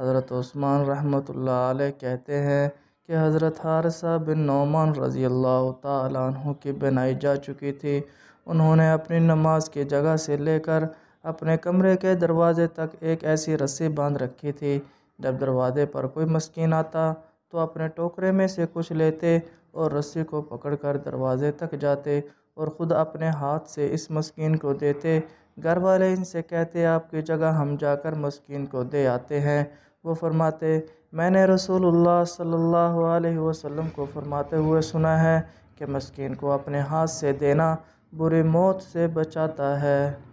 हज़रत उस्मान रहमतुल्लाह अलैह कहते हैं कि हज़रत हारसा बिन नौमान रज़ी अल्लाह तहों की बनाई जा चुकी थी उन्होंने अपनी नमाज की जगह से लेकर अपने कमरे के दरवाज़े तक एक ऐसी रस्सी बांध रखी थी जब दरवाज़े पर कोई मस्किन आता तो अपने टोकरे में से कुछ लेते और रस्सी को पकड़कर दरवाज़े तक जाते और ख़ुद अपने हाथ से इस मस्किन को देते घर वाले इनसे कहते आपकी जगह हम जाकर मस्किन को दे आते हैं वो फरमाते मैंने रसूलुल्लाह सल्लल्लाहु अलैहि वसल्लम को फरमाते हुए सुना है कि मस्किन को अपने हाथ से देना बुरी मौत से बचाता है